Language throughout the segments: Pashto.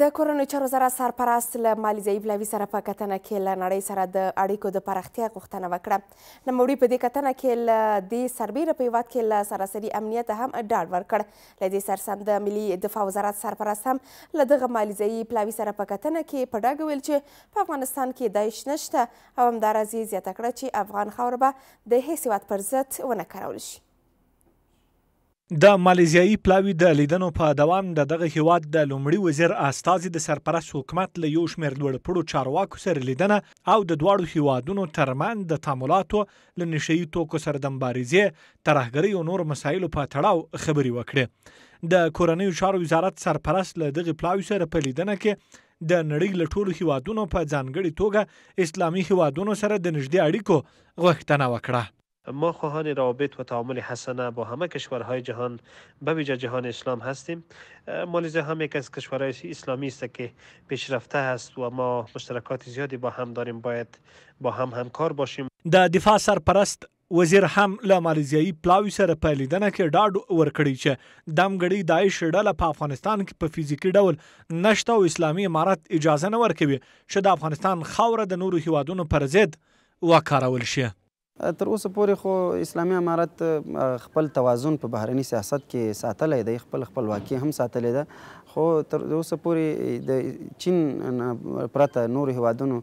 د کورنیو چارو وزارت سرپرست له مالیزیي پلوي سره په کتنه کې له نړۍ سره د اړیکو د پراختیا غوښتنه وکړه نوموړي په دې کتنه کې له دې سربیره په هیواد کې له سراسري امنیت هم ډاډ ورکړ له دې سرسم د ملي دفاع وزارت سرپرست هم له دغه مالیزیي پلوي سره په کتنه کې په ډاګه ویل چې په افغانستان کې داعش نشته او همداراز یې زیاته کړه چې افغان خاوره به د هیڅ هیواد پر ضد ونه کارول شي د مالیزیایي پلاوي د لیدنو په دوام د دغه هیواد د لومړي وزیر استازي د سرپرست حکومت له یو شمېر لوړپړو چارواکو سره لیدنه او د دواړو هیوادونو ترمن د تعاملاتو له نشئی توکو سره د مبارزې ترهګرۍ او نور مسایلو په تړاو خبري وکړه د کورنیو چارو وزارت سرپرست له دغه پلاوي سره په لیدنه کې د نړۍ له ټولو هیوادونو په ځانګړي توګه اسلامي هیوادونو سره د نږدې اړیکو غوښتنه وکړه ما خواهان روابط و تعامل حسنه با همه کشورهای جهان به ویژه جهان اسلام هستیم مالزی هم یک از کشورهای اسلامی است که پیشرفته است و ما مشترکات زیادی با هم داریم باید با هم همکار باشیم د دفاع سرپرست وزیر هم له مالزیایي پلاوي سره په لیدنه کې ډاډ ورکړی چې دمګړی داعش ډله په افغانستان کې په فزیکی ډول نشته او اسلامي امارت اجازه نه ورکوي چې د افغانستان خاوره د نورو هیوادونو پر ضد وکارول شي تر اوسه پورې خو اسلامي امارت خپل توازن په بهرني سیاست کې ساتلی دی خپل خپلواکي هم ساتلې ده خو تر اوسه پورې د چین پرته نورو هیوادونو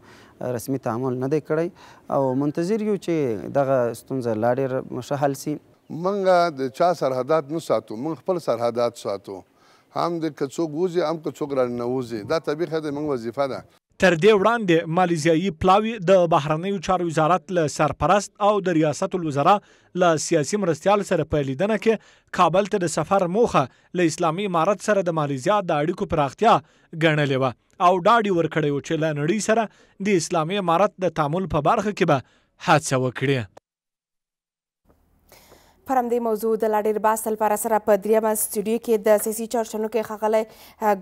رسمي تعامل نه دی کړی او منتظر یو چې دغه ستونزه لا ډېر ښه حل سي موږ د چا سرحدات نه ساتو موږ خپل سرحدات ساتو هم د کڅوګ وزي هم کڅوګ را نوزي دا طبيعي ده موږ وظیفه ده تر دې وړاندې مالیزیایي پلاوی د بهرنیو چارو وزارت له سرپرست او د ریاست الوزرا له سیاسي مرستيال سره په لیدنه کې کابل ته د سفر موخه له اسلامي امارت سره د مالیزیا د اړیکو پراختیا ګڼلې و او داډي ورکړیو چې له نړۍ سره د اسلامي امارت د تعامل په برخه کې به هڅه وکړي پر همدې موضوع د لا ډېر بحث لپاره سره په دریمه سټوډیو کې د سیاسي چارچونکو ښاغلی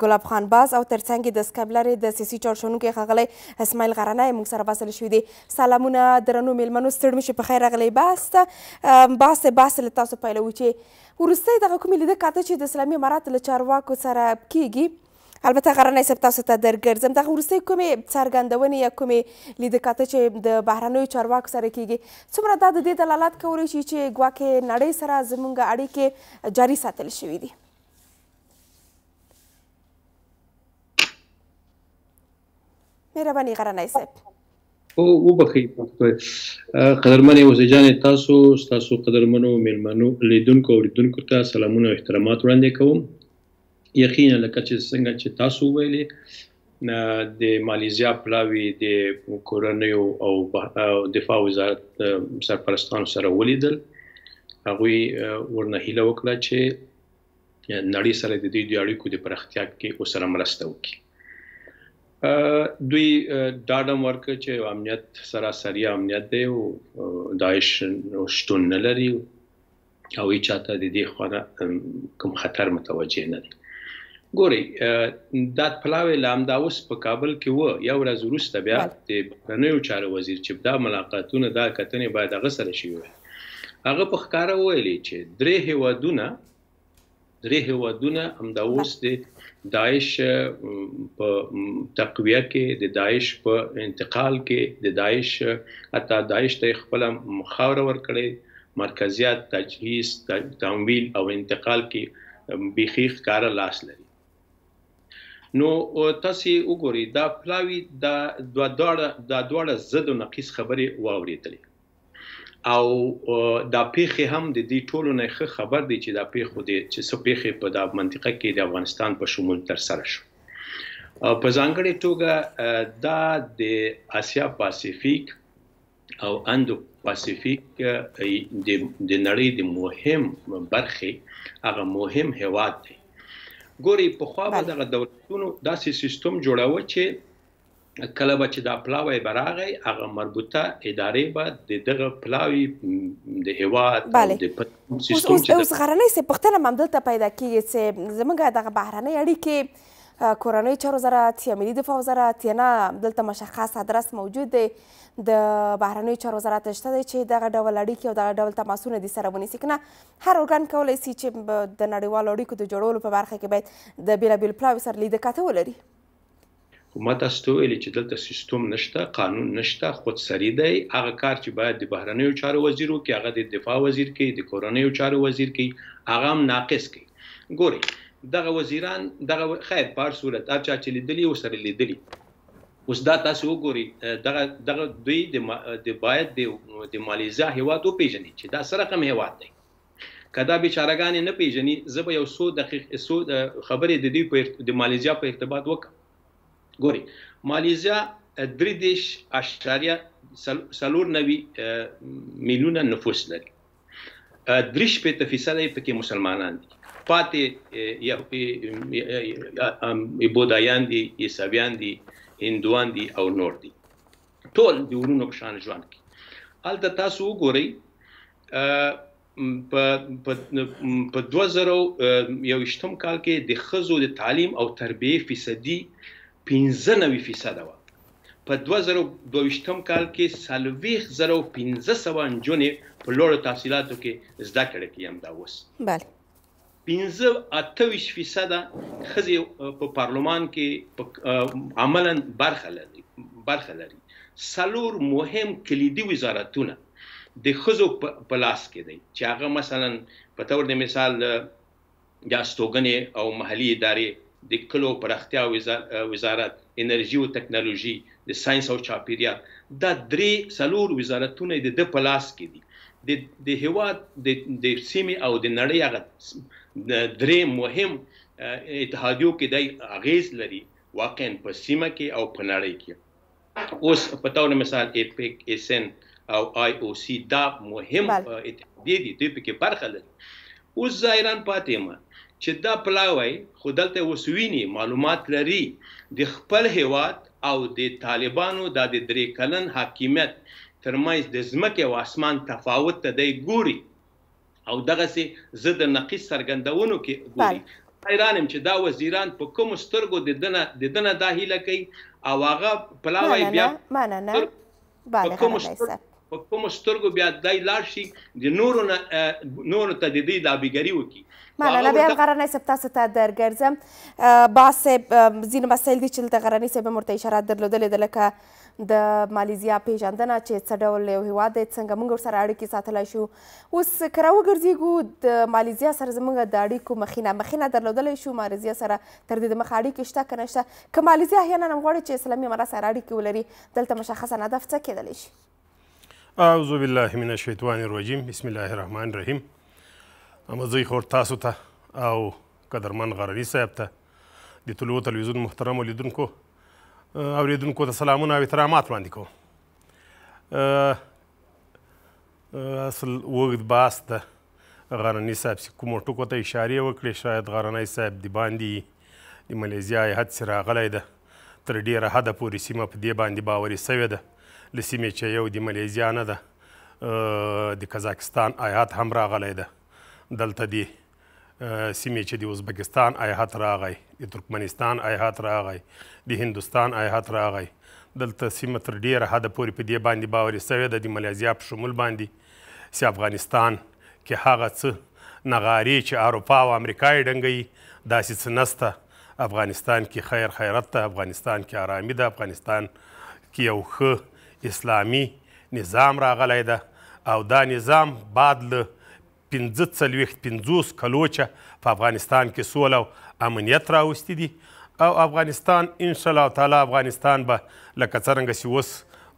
ګلاب خان باز او تر څنګ یې د سکایپ لارې د سیاسي چارچونکو ښاغلی اسماعیل غرنی موږ سره بحث شوي دي سلامونه درنو میلمنو ستړي مشي په خیر راغلی بحث ته بحث بحث له تاسو پیلوو چې وروستۍ دغه کومې لیده کاته چې د اسلامي امارات له چارواکو سره کیږي البته غرنۍ صاحب تاسو ته درګرځم دغه وروستۍ کومې څرګندونې یا کومې لیدکاته چې د بهرنیو چارواکو سره کیږي څومره دا د دې دلالت کولی شي چې ګواکې نړۍ سره زموږ اړیکې جاري ساتل شوي دي مهرباني غرنۍ صاحب او وبخي پښتو قدرمن اوسېجان تاسو تاسو قدرمنو میلمنو لیدونکو اوریدونکو ته سلامونه او احترامات وړاندې کوم یقینا لکه چې څنګه چې تاسو ویلي د ماليزیا پلاوی د کورنیو او دفاع وزارت سرپرستانو سره ولیدل هغه ورنه هیله وکړه چې نړۍ سره د دې اړیکو د پراختیا کې اوسره مرسته وکړي دوی داډم ورک چې امنیت سراسري امنیت دی او داعش شتون نه لري او هیڅ چاته د دې خبره کوم خطر متوجه نه دي ګوري دا پلاوی لامدا اوس په کابل کې و یو ورځ وروسته بیا د پرنیو چارو وزیر چې دا ملاقاتونه دا کتنې باید هغه سره شي وي هغه په ښکارا ویلي چې درې هوادونه درې هوادونه امدا اوس د داعش په تقویہ کې د داعش په انتقال کې د داعش اتا داعش ته خپل مخاور ورکړي مرکزیت تجهیز تمویل او انتقال کې بخیخ کار لاس لري نو تاسو وګورئ دا پلاوی دا دوه دوه دا دوه زد او نقیس خبرې واوریدلې او دا پیخې هم د دې ټولو نه خبر دی چې دا پیخ خو دې چې سو پیخې په دا منطقه کې د افغانستان په شمول تر سره شو په ځانګړې توګه دا د اسیا پاسیفیک او اندو پاسیفیک د د نړۍ د مهم برخې هغه مهم هواد دی ګوري په خوا به دغه دولتونو داسې سیستم جوړاوه چې کله به چې دا پلاوی براغی هغه مربوطه ادارې به د دغه پلاوی د هواد د سیستم چې اوس غرنۍ سپختنه ممدل ته پیدا کیږي چې زمونږ دغه بهرنۍ اړیکې کورنۍ چارو وزارت یا ملي دفاع وزارت یا نه دلته مشخص ادرس موجود دی د بهرنیو چارو وزارت شته دی چې دغه ډول اړیکې او دغه ډول تماسونه دي سره ونیسي که نه هر ارګان کولی سي چې د نړیوالو اړیکو د جوړولو په برخه کې باید د بېلابېلو پلاوي سره لیده کاته ولري ما تاسو ته ویلي چې دلته سیستم نشته قانون نشته خود سری دی هغه کار چې باید د بهرنیو چارو وزیر او کې هغه د دفاع وزیر کې د کورنیو چارو وزیر کې هغه هم ناقص کې ګوري دغه وزیران دغه خیر په هر صورت هر چا چې لیدلی او سره لیدلی اوس دا تاسو وګورئ دغه دغه دوی د باید د مالیزیا هیواد پیژني چې دا سره کوم هیواد دی کدا بیچارهګان نه پیژني زه به یو 100 دقیق 100 خبرې د دوی په د مالیزیا په ارتباط وکړم ګوري مالیزیا درې دیش اشاریه سلور نوی میلیونه نفوس لري درش په تفصیل پکې مسلمانان دي پاتې بودایان دي عیسویان دي هندوان دي او نور دي ټول د ورونو په شان ژوند کوي الته تاسو وګورئ په په 2021 کال کې د خزو د تعلیم او تربیه فیصدي 15% و په 2022 کال کې سالويخ 1500 جنې په لوړو تحصیلاتو کې زده کړې کیم دا وس بله 15 فیصد خزي په پارلمان کې عملا برخه لري برخه لري سلور مهم کلیدي وزارتونه د خزو په لاس کې دي چې هغه مثلا په تور د مثال د استوګنې او محلي ادارې د کلو پرختیا وزارت انرژي او ټکنالوژي د ساينس او چاپیریال دا درې سلور وزارتونه د په لاس کې دي د د هواد د د سیمه او د نړۍ هغه درې مهم اتحادیو کې د اغیز لري واقعا په سیمه کې او په نړۍ کې اوس په تاونه مثال اپیک اسن او آی او سی دا مهم اتحادیه دي دوی پکې برخه لري اوس ظاهران پاتې ما چې دا پلاوی خو دلته وسوینی معلومات لري د خپل هیواد او د طالبانو د درې کلن حاکمیت ترمنځ د ځمکې او اسمان تفاوت ته دی ګوري او دغه سي زه د نقیص سرګندونو کې ګوري حیران يم چې دا وزیران په کوم سترګو د دنه د دنه داهیله کوي او هغه پلاوی بیا معنا نه بالغ په کوم سترګو بیا دای لاړ شي د نورو نه نورو ته د دې د ابيګری وکي مالاله بیا غرنۍ سب تاسو ته درګرځم باسه زین مسایل دي چې د غرنۍ سب مرته اشاره درلودلې د لکه د مالیزیا پیژندنه چې څه ډول یو هیواد څنګه موږ سره اړیکې ساتلای شو اوس کرا وګرځېګو د مالیزیا سره زموږ د اړیکو مخینه مخینه درلودلې شو مالیزیا سره تر دې د مخ اړیکې شته کنه شته که مالیزیا احیانا هم غواړي چې اسلامي امارات سره اړیکې ولري دلته مشخصه هدف څه کېدلی شي اعوذ بالله من الشیطان الرجیم بسم الله الرحمن الرحیم امزی خور تاسو ته تا او قدرمن غرنی صاحب ته د طلوع تلویزیون محترم ولیدونکو اوریدونکو ته سلامونه او احترامات وړاندې کوم اصل وګد باس ده غرنی صاحب چې کومو ټکو ته اشارې وکړې شاید غرنی صاحب د باندې د ملیزیا حد سره راغلی ده تر ډیره حده پورې سیمه په دې باندې باوري سوې ده له سیمې چې یو د ملیزیا نه ده د کزاکستان آیات هم راغلی ده دلته دی سیمې چې د ازبکستان آیات راغی د ترکمنستان آیات راغی د هندوستان آیات راغی دلته سیمه تر ډیره حده پورې په دې باندې باورې سوې ده د ملیزیا په شمول باندې سی افغانستان کې هغه څه نغاري چې اروپا او امریکا یې ډنګوي داسې څه نسته افغانستان کې خیر خیرت ده افغانستان کې آرامي ده افغانستان کې یو ښه اسلامي نظام راغلی ده او دا نظام بعد له پنځه څلوېښت پنځوس کلو چې په افغانستان کې سوله او امنیت راوستي دي او افغانستان انشاءالله تعالی افغانستان به لکه څرنګه چې اوس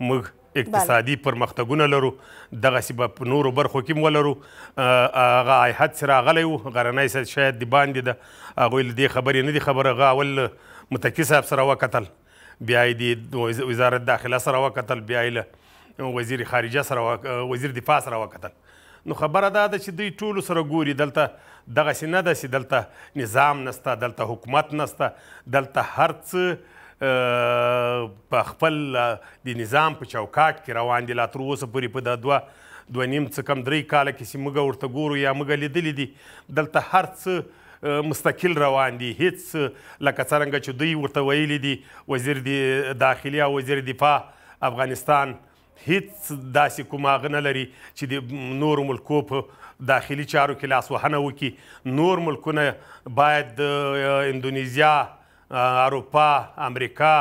موږ اقتصادي پرمختګونه لرو دغسې به په نورو برخو کې هم ولرو هغه ایحد چې راغلی و غرنی صاحب شاید د باندې ده هغوی له دې خبرې نه دي خبره هغه اول متکي صاحب سره وکتل بیا یې د وزارت داخله سره وکتل بیا یې له وزیر خارجه سره وزیر دفاع سره وکتل نو خبره دا ده چې دوی ټولو سره ګوري دلته دغسې نه ده چې دلته نظام نسته دلته حکومت نسته دلته هر څه په خپل د نظام په چوکاټ کې روان دي لا تر اوسه پورې په دا دوه دوه نیم څه کم درې کاله کې چې موږ ورته ګورو یا موږ لیدلی دي دلته هر څه مستقل روان دي هیڅ لکه څرنګه چې دوی ورته ویلي دي وزیر دی داخلي او وزیر دفاع افغانستان هیڅ داسې کوم هغه نه لري چې د نور ملکو په داخلي چارو کې لاس وهنه وکړي نور ملکونه باید اندونیزیا اروپا امریکا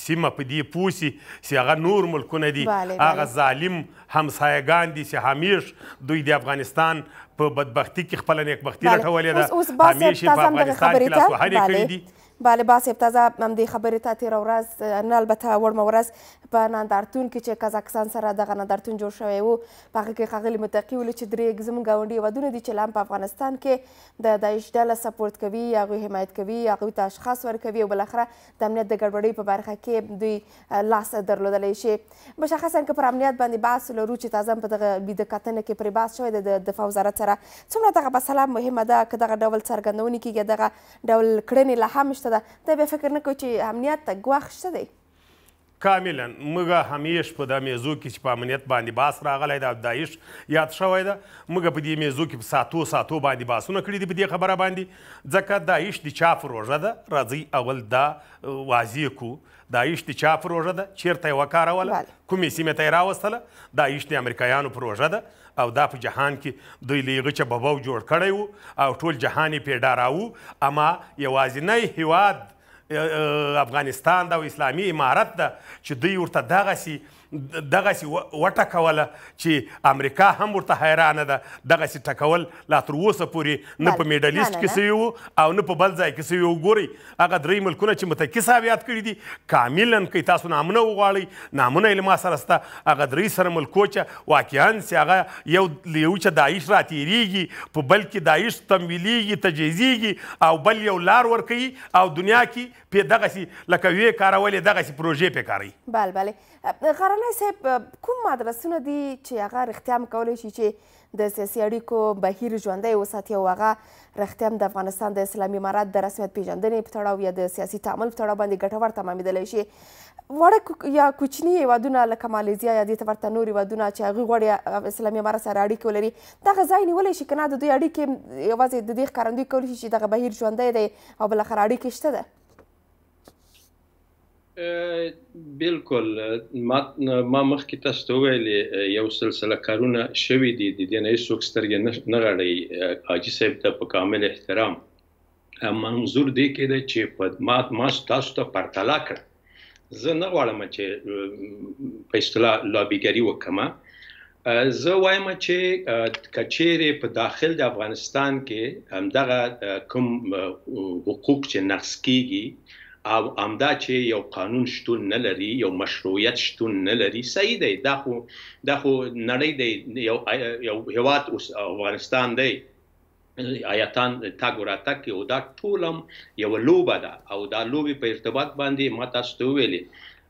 سیمه په دې پوسی سی هغه نور ملکونه دي هغه ظالم همسایگان دي چې همیش دوی د افغانستان په بدبختی کې خپل نیکبختی راټولې ده همیشه په افغانستان کې لاس وهنې کړې دي بله باسب تازه همدې خبرې ته تېره ورځ نه البته وړمه ورځ په نندارتون کې چې کازاکستان سره دغه نندارتون جوړ شوی و په هغه کې ښاغلي متقي ویلي چې درې زموږ ګاونډي هېوادونه دي چې لا هم په افغانستان کې د داعش ډله سپورټ کوي هغوی حمایت کوي هغوی ته اشخاص ورکوي او بالاخره د امنیت د ګډوډۍ په برخه کې دوی لاس درلودلی شي مشخصا که پر امنیت باندې بحث لرو چې تازه په دغه بیده کتنه کې پرې بحث شوی د دفاع وزارت سره څومره دغه مسله مهمه ده که دغه ډول څرګندونې کېږي دغه ډول کړنې لا هم شته څه ده ته بیا فکر نه کوي چې امنیت ته ګواښ شته دی کاملا موږ همیش په د میزو کې چې په امنیت باندې باس راغلی دا داعش یاد شوی ده موږ په دې میزو کې ساتو ساتو باندې باسونه کړي دي په دې خبره باندې ځکه داعش د چا پروژه ده راځي اول دا واضح کو داعش د چا پروژه ده چیرته یې وکاروله کومې سیمې ته یې راوستله داعش د امریکایانو پروژه ده او دا په جهان کې دوی له یغه چې بباو جوړ کړی وو او ټول جهان یې پیډا راو اما یوازینی هیواد افغانستان دا او اسلامي امارت ده چې دوی ورته دغسې دغسې وټکوله چې امریکا هم ورته حیرانه ده دغسې ټکول لا تر اوسه پورې نه په میډلیست کې سوي وو او نه په بل ځای کې سوي وګورئ هغه درې ملکونه چې متکي صاحب یاد کړي دي کاملا کوي تاسو نامونه وغواړئ نامونه یې له ما سره سته هغه درې سره ملکو چې واقعا سي هغه یو له یو چې داعش راتېریږي په بل کې داعش تمویلیږي تجهیزیږي او بل یو لار ورکوي او دنیا کې په دغسې لکه وې کارولې دغسې پروژې پې کاروي بله بله غرانه صاحب کوم مدرسونه دي چې هغه رښتیا هم کولی شي چې د سیاسي اړیکو بهیر ژوندی وساتي او هغه رښتیا هم د افغانستان د اسلامي امارات د رسمیت پیژندنې په تړاو یا د سیاسي تعامل په تړاو باندې ګټور تمامیدلی شي وړه یا کوچني هیوادونه لکه مالیزیا یا دې ته ورته نور هیوادونه چې هغوی غواړي اسلامي امارات سره اړیکې ولري دغه ځای نیولی شي که نه د دوی اړیکې یوازې د دې ښکارندوی کولی شي چې دغه بهیر ژوندی دی او بالاخره اړیکې شته ده بالکل ما ما مخکې تاسو ته ویلې یو سلسله کارونه شوې دي د دې نه هیڅوک سترګې نه غړي حاجی صاحب ته په کامل احترام منظور دی کې دا چې په ما ما تاسو ته پرتلا کړ زه نه غواړم چې په اصطلاح لابیګری وکم زه وایم چې کچېره په داخل د افغانستان کې همدغه کوم حقوق چې نقص کیږي او امدا چې یو قانون شتون نه لري یو مشروعیت شتون نه لري صحیح دی دا خو دا خو نړۍ دی یو یو هیواد اوس افغانستان دی آیاتان تاګ راتک یو دا ټولم یو لوبه ده او دا لوبي په ارتباط باندې ما تاسو ته ویلې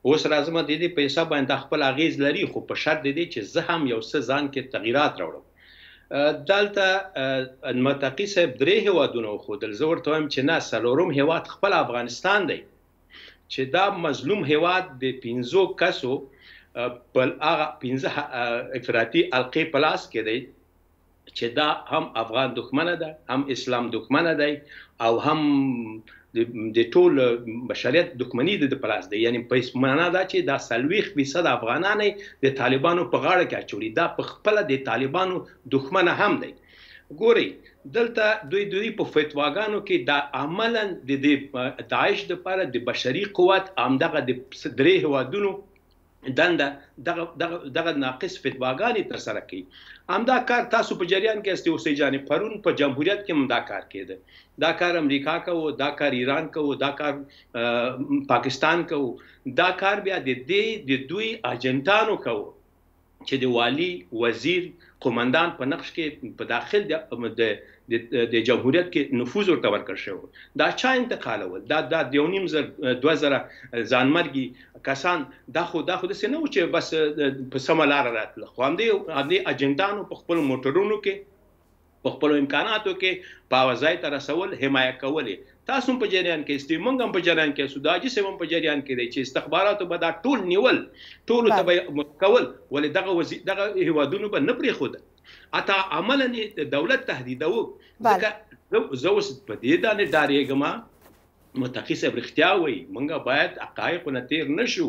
اوس راځم د دې پیسې باندې خپل اغیز لري خو په شرط دی چې زه هم یو څه ځان کې تغیرات راوړم دلته متقی صاحب درې هوادونه خودل زور ته هم چې نه سلورم هواد خپل افغانستان دی چې دا مظلوم هواد د 15 کسو بل هغه 15 افراطی القی پلاس کې دی چې دا هم افغان دښمنه ده هم اسلام دښمنه دی او هم د ټول بشریت دښمنی د پلاس دی یعنی په معنا دا چې دا سلويخ فیصد افغانانې د طالبانو په غاړه کې اچولې دا په خپل د طالبانو دښمنه هم دی ګوري دلته دوی دوی په فتواګانو کې دا عملاً د داعش د لپاره د بشري قوت عامدغه د درې هوادونو دنده دغه دغه دغه ناقص فتواګانې تر سره کوي همدا کار تاسو په جریان کې استي اوسې جانې پرون په جمهوریت کې همدا کار کېده دا کار امریکا کوو دا کار ایران کوو دا کار پاکستان کوو دا کار بیا د دې د دوی اجنټانو کوو چې د والی وزیر قومندان په نقش کې په داخل د د جمهوریت کې نفوذ ورته ورکړ شو دا چا انتقالول دا د یو نیم زر 2000 ځانمرګي کسان دا خو دا خو د سینو چې بس په سملار راتل خو هم دي د اجنډانو په خپل موټرونو کې په خپل امکاناتو کې پاوځای تر رسول حمایه کولې تاسو په جریان کې استې مونږ هم په جریان کې سوداجي سم په جریان کې دی چې استخباراتو به دا ټول نیول ټول تبع کول ولې دغه وزي دغه هوادونو به نه پرې خوده اته عملا دولت تهدیدو ځکه زه اوس په دې باندې ډارېږم متقی صاحب رښتیا وي مونږ باید حقایق نه تیر نشو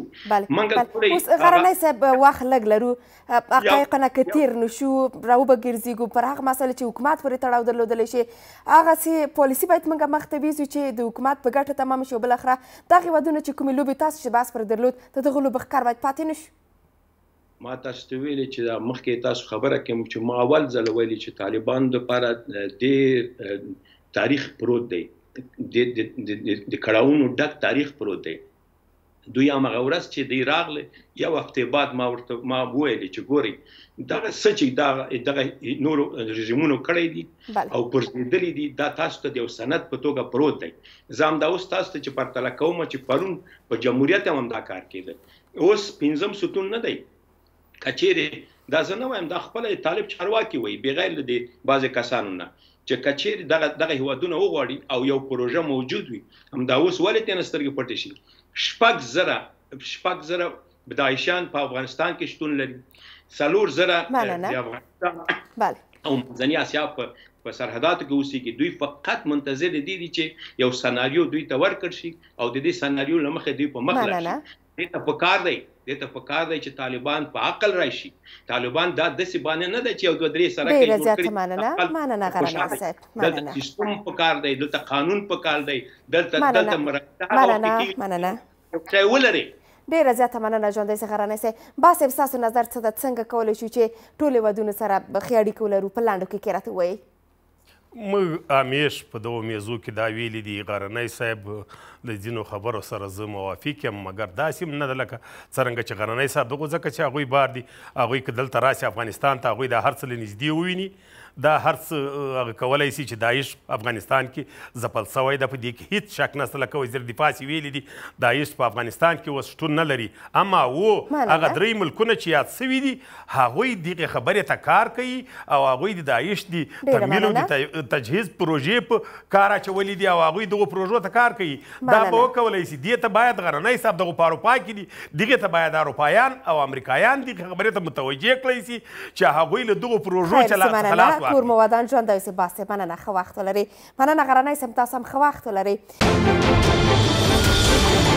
مونږ ټول اوس غرنۍ صاحب واخ لګ لرو حقایق نه کتیر نشو راو بګرځيګو پر هغه مسله چې حکومت پورې تړاو درلودل شي هغه سي پالیسی باید مونږ مخته ویزو چې د حکومت په ګټه تمام شي بل اخره دا غوډونه چې کومې لوبي تاسو چې باس پر درلود ته دغه لوبخ کار باید پاتې نشي ما تاسو ته ویلي چې دا مخکې تاسو خبره کوم چې ما اول ځل ویلي چې طالبان د لپاره د تاریخ پروت دی د د کړهونو ډک تاریخ پروت دی دوی هغه ورځ چې دی راغله یو هفته بعد ما ورته ما وویل چې ګوري دغه سچې دا دغه نور رژیمونو کړی دي او پرځیدلې دي دا تاسو ته یو سند په توګه پروت دی زم دا اوس تاسو ته چې پرتل کوم چې پرون په جمهوریت هم دا کار کېده اوس پنځم ستون نه دی کچېره دا زه نه وایم دا خپل طالب چارواکي وي بغیر د بعضې کسانو نه چې کچېره دغه دغه هوادونه وغواړي او یو پروژه موجود وي هم دا اوس ولې تنه سترګې پټې شي شپږ زره شپږ زره بدایشان په افغانستان کې شتون لري څلور زره د افغانستان بله او ځنی اسیا په په سرحداتو کې اوسېږي دوی فقط منتظر دي دي چې یو سناریو دوی ته ورکړ شي او د دې سناریو لمخه دوی په مخ راشي دا په کار دی د ته په کار دی چې طالبان په عقل راشي طالبان دا د سیبانه نه دی چې یو دوه درې سره کې جوړ کړي مننه مننه غرنه صاحب مننه سیستم په کار دی دلته قانون په کار دی دلته دلته مرکه مننه مننه څه ولري ډیره زیاته مننه ژوندۍ څخه رانیسئ باسب ستاسو نظر څه ده څنګه کولی شو چې ټولې ودونو سره ښې اړیکې ولرو په لنډو کې کې راته ووایئ موږ همیش په دغو میزو کې دا ویلي دي غرنی صاحب د ځینو خبرو سره زه موافق یم مګر داسې هم نه ده لکه څرنګه چې غرنی صاحب دغو ځکه چې هغوی بار دي هغوی که دلته راسي افغانستان ته هغوی دا هر څه له نږدې وویني دا هرڅ هغه کولای سي چې داعش افغانستان کې ځپل سوی ده په دې کې هیڅ شک نشته لکه وزیر دفاع سي ویلي دي داعش په افغانستان کې اوس شتون نه لري اما و هغه درې ملکونه چې یاد سوي دي هغوی دغه خبرې ته کار کوي او هغوی د داعش دي تمویل دي تجهیز پروژې په کار اچولې دي او هغوی دغه پروژو ته کار کوي دا به وکولی سي دې ته باید غرنۍ صاحب دغه په اروپا کې دي دغه ته باید اروپایان او امریکایان دغه خبرې ته متوجه کړی سي چې هغوی له دغو پروژو چې خلاف کور مو ودان ژوندی اوسئ باسې مننه ښه وخت ولرئ مننه غرنۍ صاحب تاسو هم ښه وخت ولرئ